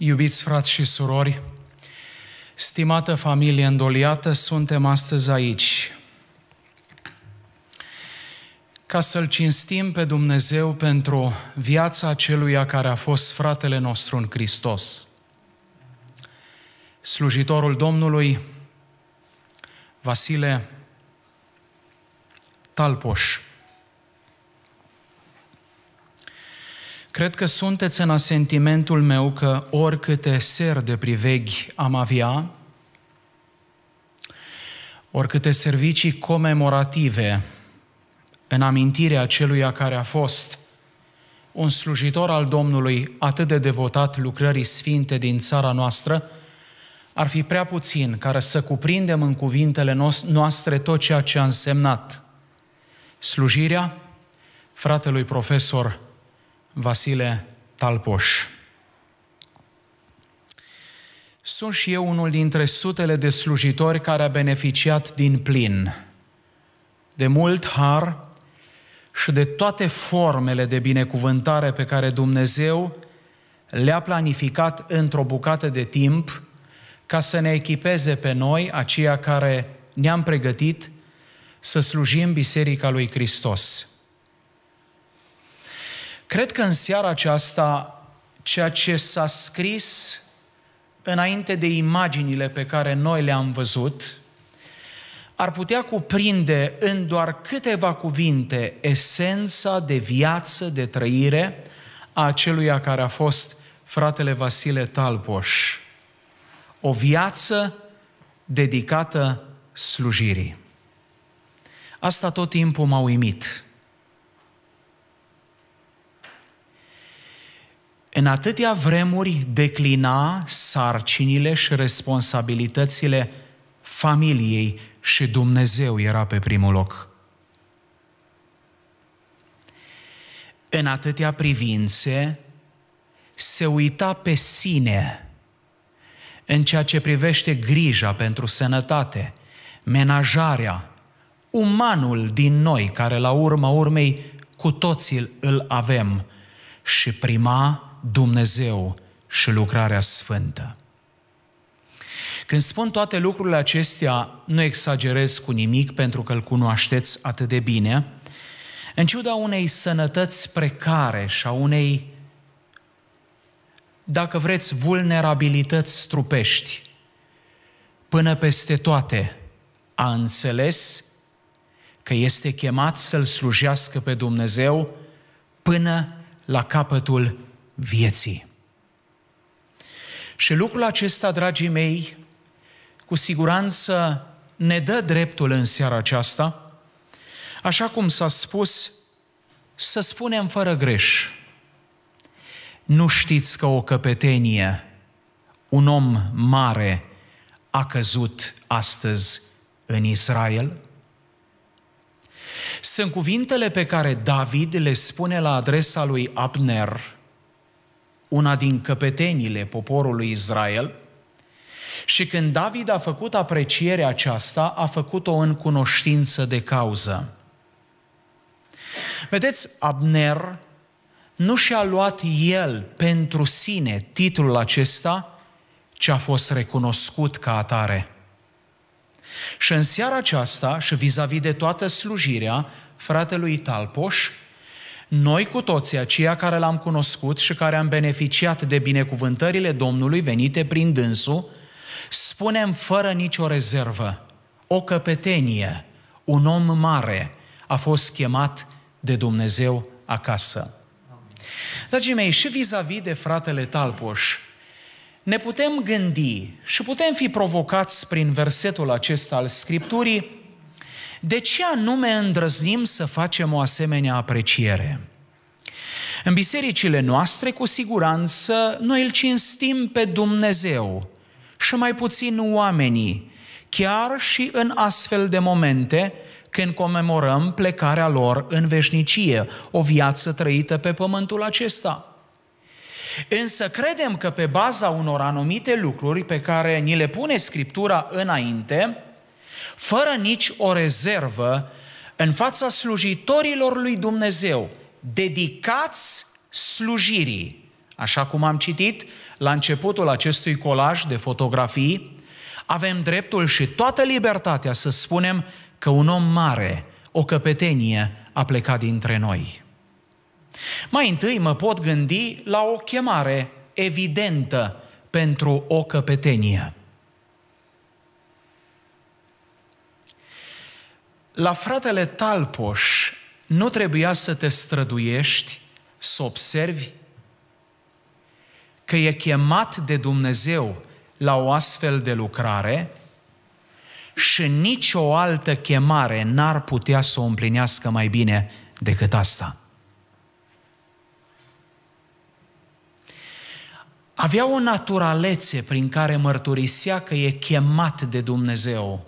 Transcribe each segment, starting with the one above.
Iubiți frați și surori, stimată familie îndoliată, suntem astăzi aici ca să-L cinstim pe Dumnezeu pentru viața aceluia care a fost fratele nostru în Hristos. Slujitorul Domnului, Vasile Talpoș, Cred că sunteți în asentimentul meu că oricâte ser de priveghi am avea, oricâte servicii comemorative în amintirea celuia care a fost un slujitor al Domnului atât de devotat lucrării sfinte din țara noastră, ar fi prea puțin care să cuprindem în cuvintele noastre tot ceea ce a însemnat slujirea fratelui profesor Vasile Talpoș. Sunt și eu unul dintre sutele de slujitori care a beneficiat din plin de mult har și de toate formele de binecuvântare pe care Dumnezeu le-a planificat într-o bucată de timp ca să ne echipeze pe noi, aceia care ne-am pregătit, să slujim Biserica lui Hristos. Cred că în seara aceasta ceea ce s-a scris înainte de imaginile pe care noi le-am văzut ar putea cuprinde în doar câteva cuvinte esența de viață, de trăire a celui care a fost fratele Vasile Talpoș. O viață dedicată slujirii. Asta tot timpul m-a uimit. în atâtea vremuri declina sarcinile și responsabilitățile familiei și Dumnezeu era pe primul loc. În atâtea privințe se uita pe sine în ceea ce privește grija pentru sănătate, menajarea, umanul din noi, care la urma urmei cu toții îl avem, și prima Dumnezeu și lucrarea sfântă. Când spun toate lucrurile acestea, nu exagerez cu nimic pentru că îl cunoașteți atât de bine, în ciuda unei sănătăți precare și a unei, dacă vreți, vulnerabilități strupești, până peste toate a înțeles că este chemat să-L slujească pe Dumnezeu până la capătul vieții. Și lucrul acesta, dragii mei, cu siguranță ne dă dreptul în seara aceasta, așa cum s-a spus, să spunem fără greș. Nu știți că o căpetenie, un om mare, a căzut astăzi în Israel? Sunt cuvintele pe care David le spune la adresa lui Abner, una din căpetenile poporului Israel, și când David a făcut aprecierea aceasta, a făcut-o în cunoștință de cauză. Vedeți, Abner nu și-a luat el pentru sine titlul acesta, ci a fost recunoscut ca atare. Și în seara aceasta, și vis-a-vis de toată slujirea, fratelui Talpoș, noi cu toții, aceia care l-am cunoscut și care am beneficiat de binecuvântările Domnului venite prin dânsul, spunem fără nicio rezervă, o căpetenie, un om mare a fost chemat de Dumnezeu acasă. Dragii mei, și vis-a-vis de fratele Talpoș, ne putem gândi și putem fi provocați prin versetul acesta al Scripturii de ce anume îndrăznim să facem o asemenea apreciere? În bisericile noastre, cu siguranță, noi îl cinstim pe Dumnezeu și mai puțin oamenii, chiar și în astfel de momente când comemorăm plecarea lor în veșnicie, o viață trăită pe pământul acesta. Însă credem că pe baza unor anumite lucruri pe care ni le pune Scriptura înainte, fără nici o rezervă, în fața slujitorilor lui Dumnezeu, dedicați slujirii. Așa cum am citit la începutul acestui colaj de fotografii, avem dreptul și toată libertatea să spunem că un om mare, o căpetenie, a plecat dintre noi. Mai întâi mă pot gândi la o chemare evidentă pentru o căpetenie. La fratele Talpoș nu trebuia să te străduiești, să observi că e chemat de Dumnezeu la o astfel de lucrare și nicio altă chemare n-ar putea să o împlinească mai bine decât asta. Avea o naturalețe prin care mărturisea că e chemat de Dumnezeu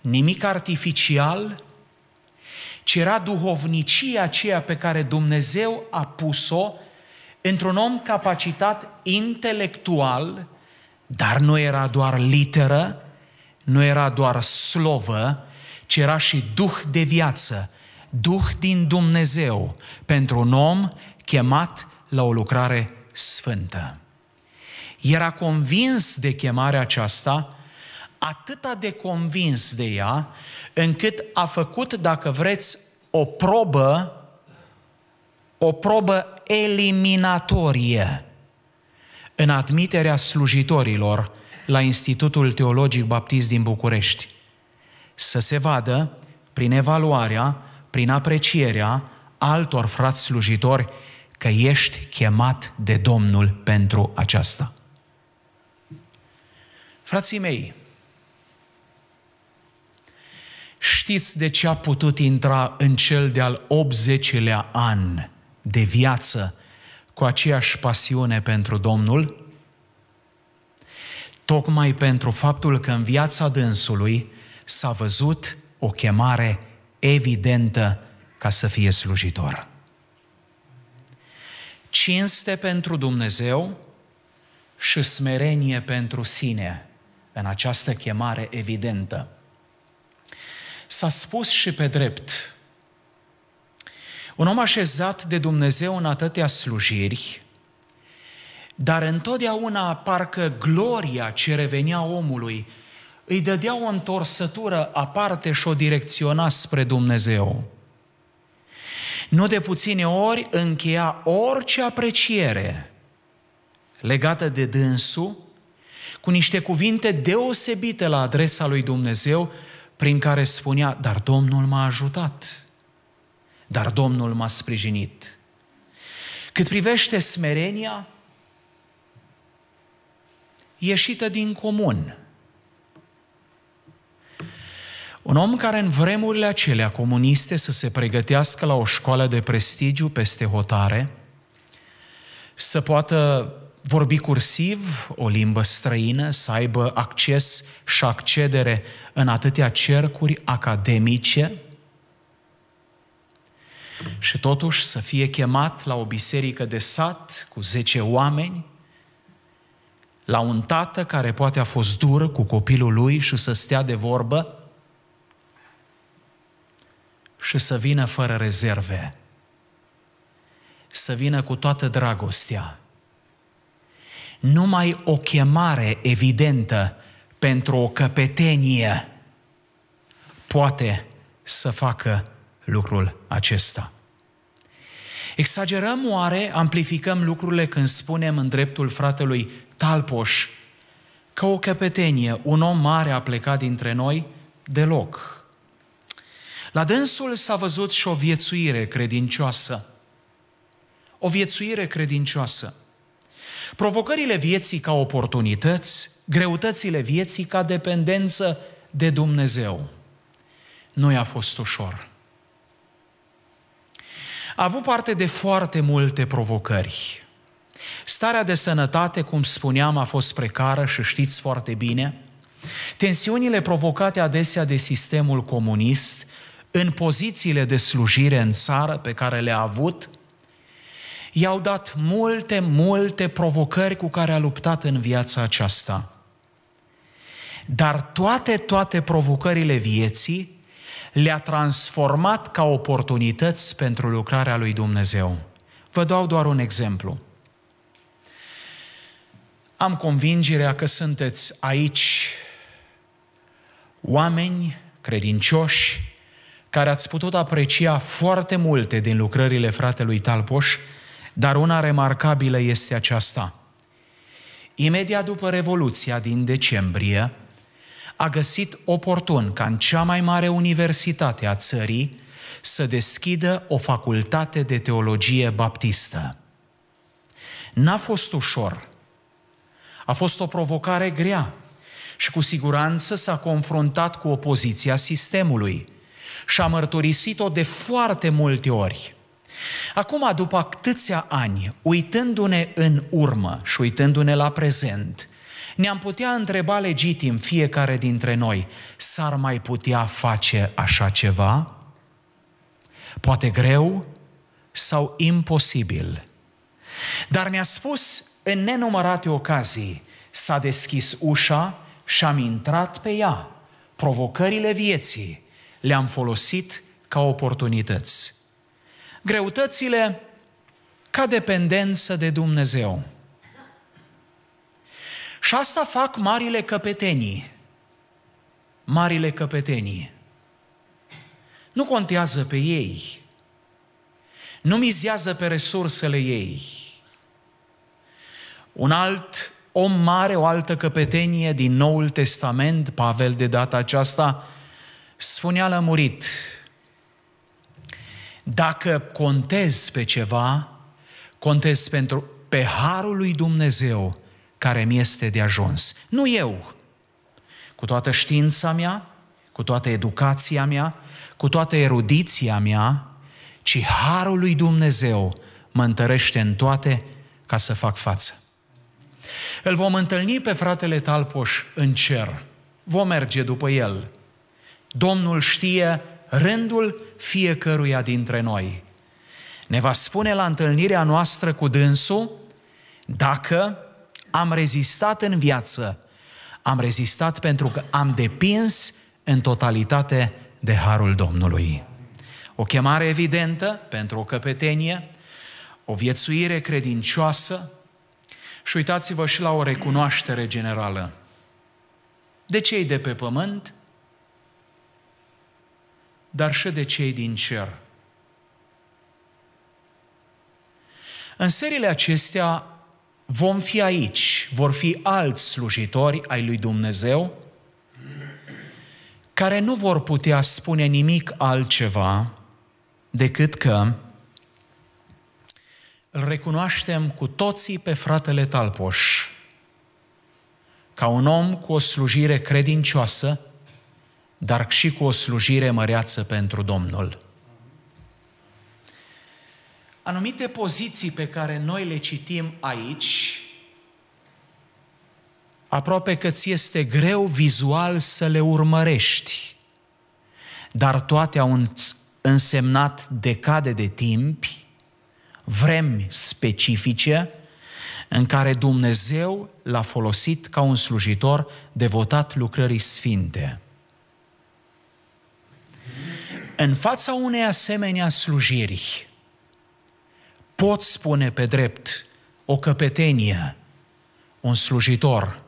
nimic artificial, ci era duhovnicia aceea pe care Dumnezeu a pus-o într-un om capacitat intelectual, dar nu era doar literă, nu era doar slovă, ci era și duh de viață, duh din Dumnezeu pentru un om chemat la o lucrare sfântă. Era convins de chemarea aceasta, atât de convins de ea, încât a făcut, dacă vreți, o probă, o probă eliminatorie în admiterea slujitorilor la Institutul Teologic Baptist din București. Să se vadă, prin evaluarea, prin aprecierea altor frați slujitori, că ești chemat de Domnul pentru aceasta. Frații mei, Știți de ce a putut intra în cel de-al 80-lea an de viață cu aceeași pasiune pentru Domnul? Tocmai pentru faptul că în viața dânsului s-a văzut o chemare evidentă ca să fie slujitor. Cinste pentru Dumnezeu și smerenie pentru sine în această chemare evidentă s-a spus și pe drept. Un om așezat de Dumnezeu în atâtea slujiri, dar întotdeauna parcă gloria ce revenea omului îi dădea o întorsătură aparte și o direcționa spre Dumnezeu. Nu de puține ori încheia orice apreciere legată de dânsul cu niște cuvinte deosebite la adresa lui Dumnezeu, prin care spunea, dar Domnul m-a ajutat, dar Domnul m-a sprijinit. Cât privește smerenia, ieșită din comun. Un om care în vremurile acelea comuniste să se pregătească la o școală de prestigiu peste hotare, să poată vorbi cursiv o limbă străină, să aibă acces și accedere în atâtea cercuri academice și totuși să fie chemat la o biserică de sat cu zece oameni, la un tată care poate a fost dur cu copilul lui și să stea de vorbă și să vină fără rezerve, să vină cu toată dragostea, numai o chemare evidentă pentru o căpetenie poate să facă lucrul acesta. Exagerăm oare, amplificăm lucrurile când spunem în dreptul fratelui Talpoș că o căpetenie, un om mare a plecat dintre noi? Deloc. La dânsul s-a văzut și o viețuire credincioasă. O viețuire credincioasă. Provocările vieții ca oportunități, greutățile vieții ca dependență de Dumnezeu. Nu i-a fost ușor. A avut parte de foarte multe provocări. Starea de sănătate, cum spuneam, a fost precară și știți foarte bine. Tensiunile provocate adesea de sistemul comunist, în pozițiile de slujire în țară pe care le-a avut, i-au dat multe, multe provocări cu care a luptat în viața aceasta. Dar toate, toate provocările vieții le-a transformat ca oportunități pentru lucrarea lui Dumnezeu. Vă dau doar un exemplu. Am convingerea că sunteți aici oameni credincioși care ați putut aprecia foarte multe din lucrările fratelui Talpoș dar una remarcabilă este aceasta. Imediat după Revoluția din decembrie, a găsit oportun ca în cea mai mare universitate a țării să deschidă o facultate de teologie baptistă. N-a fost ușor. A fost o provocare grea și cu siguranță s-a confruntat cu opoziția sistemului și a mărturisit-o de foarte multe ori. Acum, după atâția ani, uitându-ne în urmă și uitându-ne la prezent, ne-am putea întreba legitim fiecare dintre noi, s-ar mai putea face așa ceva? Poate greu sau imposibil. Dar ne-a spus în nenumărate ocazii, s-a deschis ușa și am intrat pe ea. Provocările vieții le-am folosit ca oportunități greutățile ca dependență de Dumnezeu. Și asta fac marile căpetenii. Marile căpetenii. Nu contează pe ei. Nu mizează pe resursele ei. Un alt om mare, o altă căpetenie din Noul Testament, Pavel de data aceasta, spunea lămurit, dacă contez pe ceva, contez pentru, pe harul lui Dumnezeu care mi este de ajuns. Nu eu. Cu toată știința mea, cu toată educația mea, cu toată erudiția mea, ci harul lui Dumnezeu mă întărește în toate ca să fac față. Îl vom întâlni pe fratele Talpoș în cer. Vom merge după el. Domnul știe rândul fiecăruia dintre noi. Ne va spune la întâlnirea noastră cu dânsul dacă am rezistat în viață. Am rezistat pentru că am depins în totalitate de harul Domnului. O chemare evidentă pentru o căpetenie, o viețuire credincioasă și uitați-vă și la o recunoaștere generală. De cei de pe pământ, dar și de cei din cer. În seriile acestea vom fi aici, vor fi alți slujitori ai lui Dumnezeu care nu vor putea spune nimic altceva decât că îl recunoaștem cu toții pe fratele Talpoș ca un om cu o slujire credincioasă dar și cu o slujire măreață pentru Domnul. Anumite poziții pe care noi le citim aici, aproape că ți este greu vizual să le urmărești, dar toate au însemnat decade de timp, vremi specifice, în care Dumnezeu l-a folosit ca un slujitor devotat lucrării sfinte. În fața unei asemenea slujiri, pot spune pe drept o căpetenie, un slujitor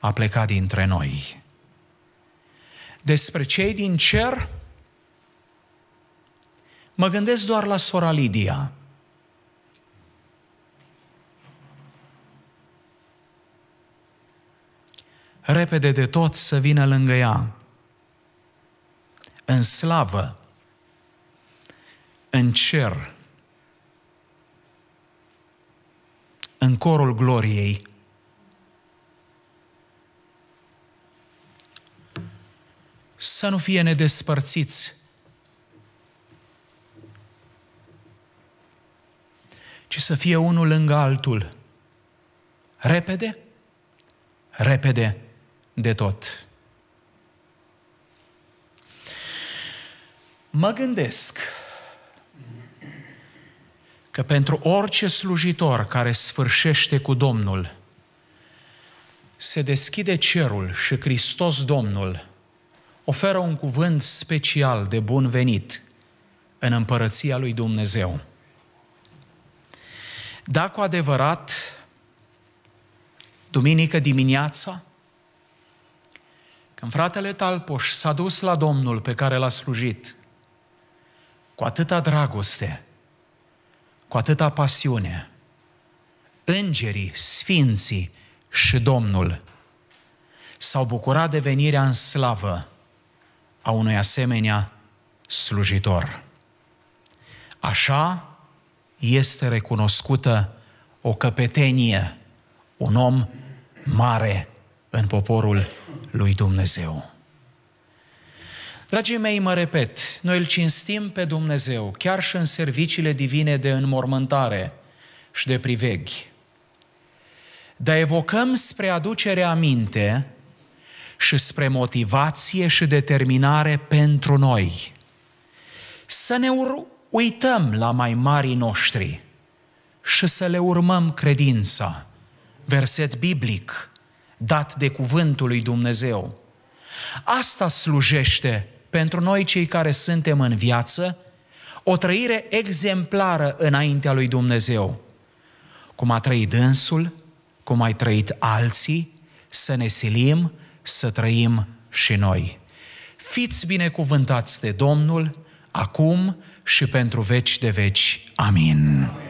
a plecat dintre noi. Despre cei din cer, mă gândesc doar la sora Lidia. Repede de tot să vină lângă ea în slavă, în cer, în corul gloriei. Să nu fie nedespărțiți, ci să fie unul lângă altul. Repede, repede de tot. Mă gândesc că pentru orice slujitor care sfârșește cu Domnul, se deschide cerul și Hristos Domnul oferă un cuvânt special de bun venit în împărăția lui Dumnezeu. Da, cu adevărat, duminică dimineața, când fratele Talpoș s-a dus la Domnul pe care l-a slujit cu atâta dragoste, cu atâta pasiune, îngerii, sfinții și Domnul s-au bucurat de venirea în slavă a unui asemenea slujitor. Așa este recunoscută o căpetenie, un om mare în poporul lui Dumnezeu. Dragii mei, mă repet, noi îl cinstim pe Dumnezeu, chiar și în serviciile divine de înmormântare și de priveghi. Dar evocăm spre aducere aminte și spre motivație și determinare pentru noi. Să ne uităm la mai marii noștri și să le urmăm credința. Verset biblic dat de cuvântul lui Dumnezeu. Asta slujește pentru noi cei care suntem în viață o trăire exemplară înaintea lui Dumnezeu. Cum a trăit dânsul, cum ai trăit alții, să ne silim să trăim și noi. Fiți binecuvântați de Domnul, acum și pentru veci de veci. Amin. Amin.